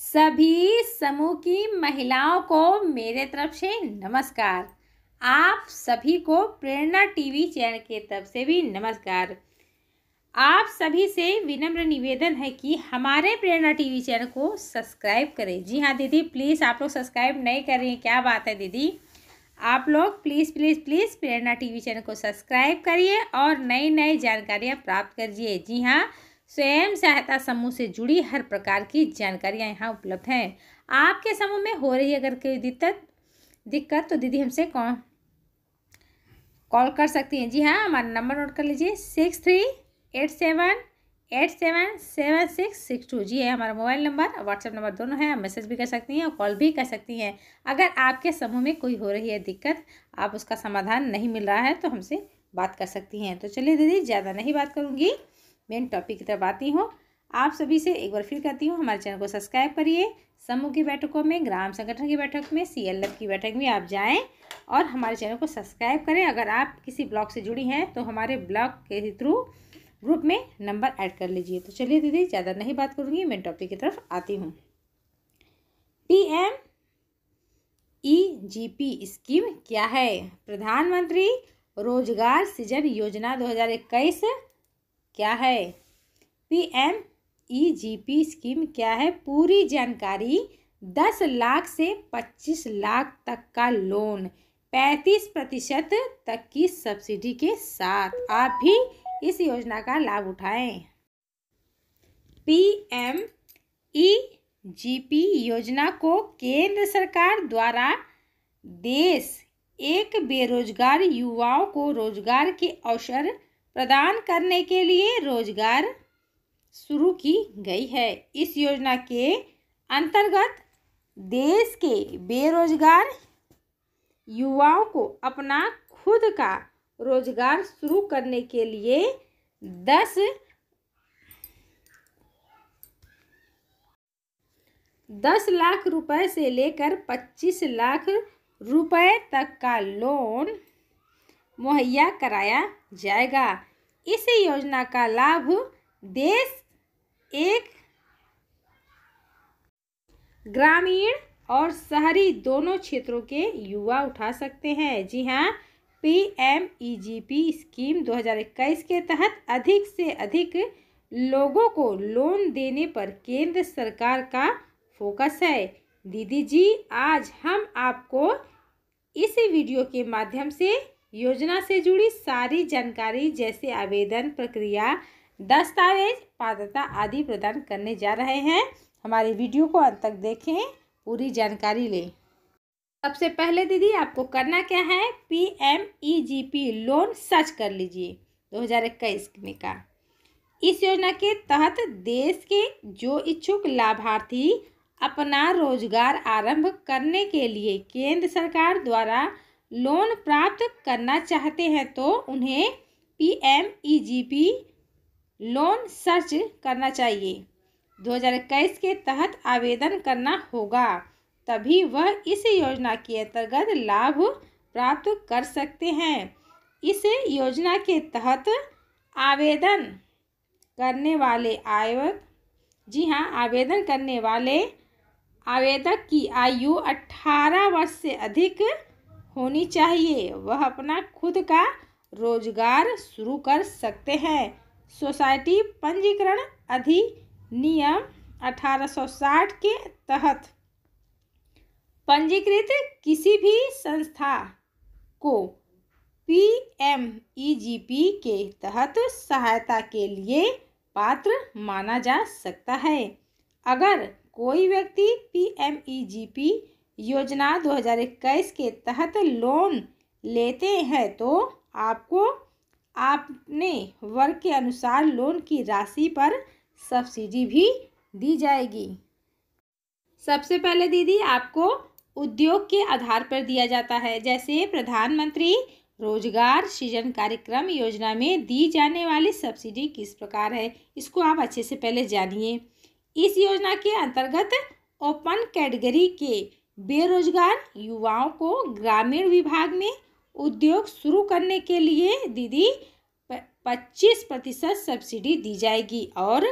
सभी समूह की महिलाओं को मेरे तरफ से नमस्कार आप सभी को प्रेरणा टीवी चैनल के तरफ से भी नमस्कार आप सभी से विनम्र निवेदन है कि हमारे प्रेरणा टीवी चैनल को सब्सक्राइब करें जी हाँ दीदी प्लीज़ आप लोग सब्सक्राइब नहीं कर रही हैं क्या बात है दीदी आप लोग please please please Prerna TV channel को सब्सक्राइब करिए और नई नई जानकारियाँ प्राप्त करिए जी हाँ स्वयं सहायता समूह से जुड़ी हर प्रकार की जानकारियाँ यहाँ उपलब्ध हैं आपके समूह में हो रही अगर कोई दिक्कत दिक्कत तो दीदी हमसे कौन कॉल कर सकती हैं जी हाँ हमारा नंबर नोट कर लीजिए six three eight seven eight seven seven six six two जी है हाँ, हमारा मोबाइल नंबर और व्हाट्सएप नंबर दोनों है आप मैसेज भी कर सकती हैं और कॉल भी कर सकती हैं अगर आपके समूह में कोई हो रही है दिक्कत आप उसका समाधान नहीं मिल रहा है तो हमसे बात कर सकती हैं तो चलिए दीदी ज़्यादा नहीं बात करूँगी मेन टॉपिक की तरफ आती हूँ आप सभी से एक बार फिर कहती हूँ हमारे चैनल को सब्सक्राइब करिए समूह की बैठकों में ग्राम संगठन की बैठक में सी की बैठक में आप जाएँ और हमारे चैनल को सब्सक्राइब करें अगर आप किसी ब्लॉग से जुड़ी हैं तो हमारे ब्लॉग के थ्रू ग्रुप में नंबर ऐड कर लीजिए तो चलिए दीदी ज़्यादा नहीं बात करूँगी मैं टॉपिक की तरफ आती हूँ P M E G P scheme क्या है प्रधानमंत्री रोजगार सृजन योजना 2021 क्या है P M E G P scheme क्या है पूरी जानकारी दस लाख से पच्चीस लाख तक का लोन पैंतीस प्रतिशत तक की सब्सिडी के साथ आप भी इस योजना का लाभ उठाएं P M E G P योजना को केंद्र सरकार द्वारा देश एक बेरोजगार युवाओं को रोजगार के अवसर प्रदान करने के लिए रोजगार शुरू की गई है इस योजना के अंतर्गत देश के बेरोजगार युवाओं को अपना खुद का रोजगार शुरू करने के लिए दस दस लाख रुपए से लेकर पच्चीस लाख रुपए तक का लोन मुहैया कराया जाएगा इस योजना का लाभ देश एक ग्रामीण और शहरी दोनों क्षेत्रों के युवा उठा सकते हैं जी हाँ P M E G P scheme 2021 के तहत अधिक से अधिक लोगों को लोन देने पर केंद्र सरकार का फोकस है दीदी जी आज हम आपको इस वीडियो के माध्यम से योजना से जुड़ी सारी जानकारी जैसे आवेदन प्रक्रिया दस्तावेज पात्रता आदि प्रदान करने जा रहे हैं हमारे वीडियो को अंत तक देखें पूरी जानकारी लें सबसे पहले दीदी आपको करना क्या है P M E G P loan search कर लीजिए दो हज़ार इक्कीस में का इस योजना के तहत देश के जो इच्छुक लाभार्थी अपना रोजगार आरंभ करने के लिए केंद्र सरकार द्वारा लोन प्राप्त करना चाहते हैं तो उन्हें P M E G P loan search करना चाहिए 2021 के तहत आवेदन करना होगा तभी वह इस योजना के अंतर्गत लाभ प्राप्त कर सकते हैं इस योजना के तहत आवेदन करने वाले आयक जी हाँ आवेदन करने वाले आवेदक की आयु 18 वर्ष से अधिक होनी चाहिए वह अपना खुद का रोजगार शुरू कर सकते हैं सोसाइटी पंजीकरण अधिनियम 1860 के तहत पंजीकृत किसी भी संस्था को P M E G P के तहत सहायता के लिए पात्र माना जा सकता है अगर कोई व्यक्ति P M E G P योजना 2021 के तहत लोन लेते हैं तो आपको आपने वर्ग के अनुसार लोन की राशि पर सब्सिडी भी दी जाएगी सबसे पहले दीदी आपको उद्योग के आधार पर दिया जाता है जैसे प्रधानमंत्री रोजगार सृजन कार्यक्रम योजना में दी जाने वाली सब्सिडी किस प्रकार है इसको आप अच्छे से पहले जानिए इस योजना के अंतर्गत ओपन कैटेगरी के बेरोजगार युवाओं को ग्रामीण विभाग में उद्योग शुरू करने के लिए दीदी पच्चीस प्रतिशत सब्सिडी दी जाएगी और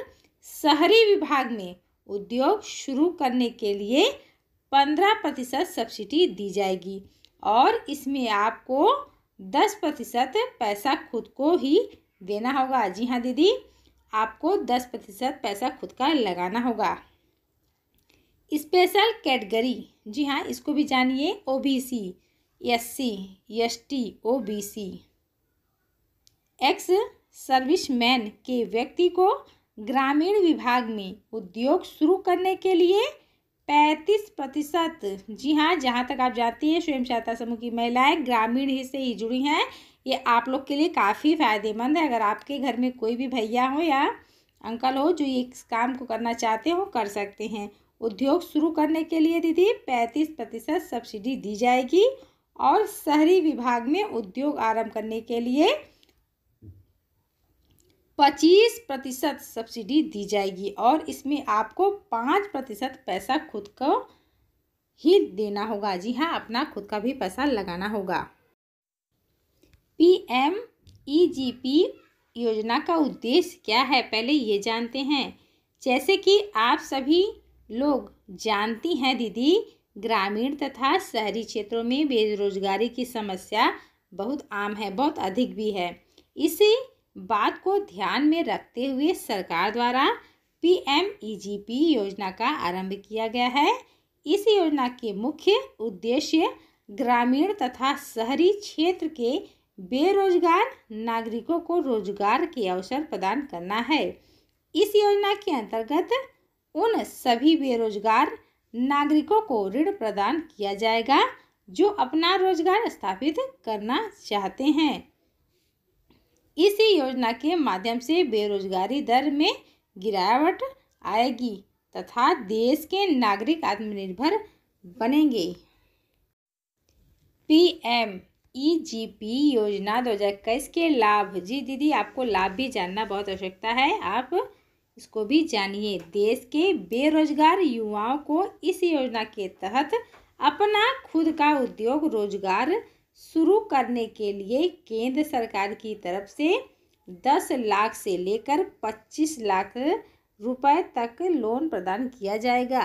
शहरी विभाग में उद्योग शुरू करने के लिए पंद्रह प्रतिशत सब्सिडी दी जाएगी और इसमें आपको दस प्रतिशत पैसा खुद को ही देना होगा जी हाँ दीदी आपको दस प्रतिशत पैसा खुद का लगाना होगा स्पेशल कैटेगरी जी हाँ इसको भी जानिए O B C S C S T O B C ex serviceman के व्यक्ति को ग्रामीण विभाग में उद्योग शुरू करने के लिए पैंतीस प्रतिशत जी हाँ जहाँ तक आप जानती हैं स्वयं सहायता समूह की महिलाएं ग्रामीण ही से ही जुड़ी हैं ये आप लोग के लिए काफ़ी फ़ायदेमंद है अगर आपके घर में कोई भी भैया हो या अंकल हो जो ये इस काम को करना चाहते हो कर सकते हैं उद्योग शुरू करने के लिए दीदी पैंतीस प्रतिशत सब्सिडी दी जाएगी और शहरी विभाग में उद्योग आरंभ करने के लिए पच्चीस प्रतिशत सब्सिडी दी जाएगी और इसमें आपको पाँच प्रतिशत पैसा खुद को ही देना होगा जी हाँ अपना खुद का भी पैसा लगाना होगा P M E G P योजना का उद्देश्य क्या है पहले ये जानते हैं जैसे कि आप सभी लोग जानती हैं दीदी ग्रामीण तथा शहरी क्षेत्रों में बेरोजगारी की समस्या बहुत आम है बहुत अधिक भी है इसी बात को ध्यान में रखते हुए सरकार द्वारा पी एम पी योजना का आरंभ किया गया है इस योजना के मुख्य उद्देश्य ग्रामीण तथा शहरी क्षेत्र के बेरोजगार नागरिकों को रोजगार के अवसर प्रदान करना है इस योजना के अंतर्गत उन सभी बेरोजगार नागरिकों को ऋण प्रदान किया जाएगा जो अपना रोजगार स्थापित करना चाहते हैं इसी योजना के माध्यम से बेरोजगारी दर में गिरावट आएगी तथा देश के नागरिक आत्मनिर्भर बनेंगे P M E G P योजना दो हज़ार इक्कीस के लाभ जी दीदी आपको लाभ भी जानना बहुत आवश्यकता है आप इसको भी जानिए देश के बेरोजगार युवाओं को इस योजना के तहत अपना खुद का उद्योग रोजगार शुरू करने के लिए केंद्र सरकार की तरफ से दस लाख से लेकर पच्चीस लाख रुपए तक लोन प्रदान किया जाएगा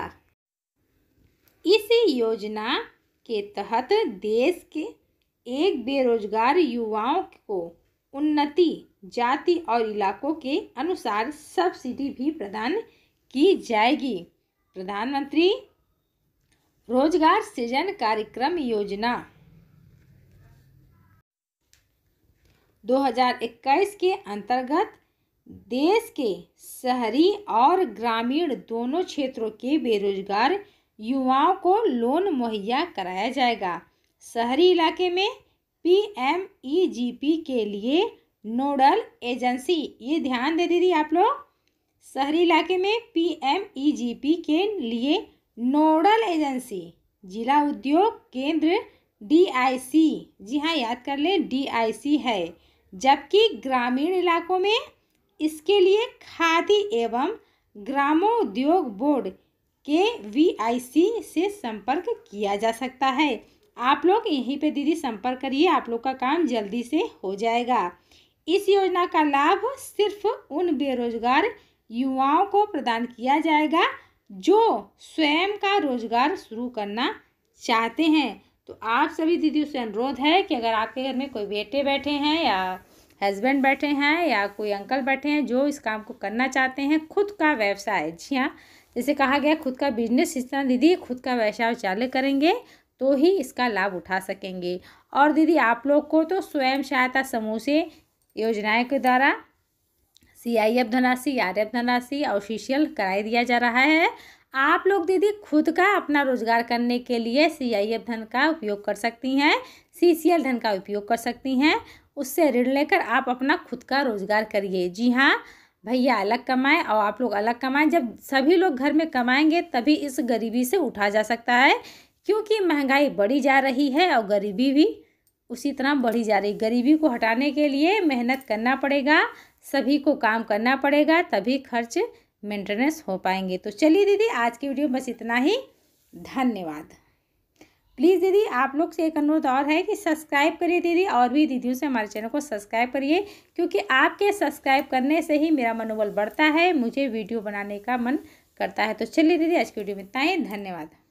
इस योजना के तहत देश के एक बेरोजगार युवाओं को उन्नति जाति और इलाकों के अनुसार सब्सिडी भी प्रदान की जाएगी प्रधानमंत्री रोजगार सृजन कार्यक्रम योजना 2021 के अंतर्गत देश के शहरी और ग्रामीण दोनों क्षेत्रों के बेरोजगार युवाओं को लोन मुहैया कराया जाएगा शहरी इलाके में पीएमईजीपी e के लिए नोडल एजेंसी ये ध्यान दे दीदी आप लोग शहरी इलाके में पीएमईजीपी e के लिए नोडल एजेंसी जिला उद्योग केंद्र डीआईसी जी हाँ याद कर लें डीआईसी है जबकि ग्रामीण इलाकों में इसके लिए खादी एवं ग्रामोद्योग बोर्ड के वीआईसी से संपर्क किया जा सकता है आप लोग यहीं पे दीदी संपर्क करिए आप लोग का काम जल्दी से हो जाएगा इस योजना का लाभ सिर्फ उन बेरोजगार युवाओं को प्रदान किया जाएगा जो स्वयं का रोजगार शुरू करना चाहते हैं तो आप सभी दीदियों से अनुरोध है कि अगर आपके घर में कोई बेटे बैठे हैं या हस्बैंड बैठे हैं या कोई अंकल बैठे हैं जो इस काम को करना चाहते हैं खुद का व्यवसाय जी हाँ जैसे कहा गया खुद का बिजनेस इस तरह दीदी खुद का व्यवसाय चालू करेंगे तो ही इसका लाभ उठा सकेंगे और दीदी आप लोग को तो स्वयं सहायता समूह से योजनाएं के द्वारा सी आई एफ धनराशि आर एफ धनराशि ऑफिशियल कराई दिया जा रहा है आप लोग दीदी खुद का अपना रोजगार करने के लिए सी आई एफ धन का उपयोग कर सकती हैं सी सी एल धन का उपयोग कर सकती हैं उससे ऋण लेकर आप अपना खुद का रोजगार करिए जी हाँ भैया अलग कमाएं और आप लोग अलग कमाएं जब सभी लोग घर में कमाएंगे तभी इस गरीबी से उठा जा सकता है क्योंकि महंगाई बढ़ी जा रही है और गरीबी भी उसी तरह बढ़ी जा रही गरीबी को हटाने के लिए मेहनत करना पड़ेगा सभी को काम करना पड़ेगा तभी खर्च मेंटेनेंस हो पाएंगे तो चलिए दीदी आज की वीडियो में बस इतना ही धन्यवाद प्लीज़ दीदी आप लोग से एक अनुरोध और है कि सब्सक्राइब करिए दीदी और भी दीदियों से हमारे चैनल को सब्सक्राइब करिए क्योंकि आपके सब्सक्राइब करने से ही मेरा मनोबल बढ़ता है मुझे वीडियो बनाने का मन करता है तो चलिए दीदी आज की वीडियो में इतना ही धन्यवाद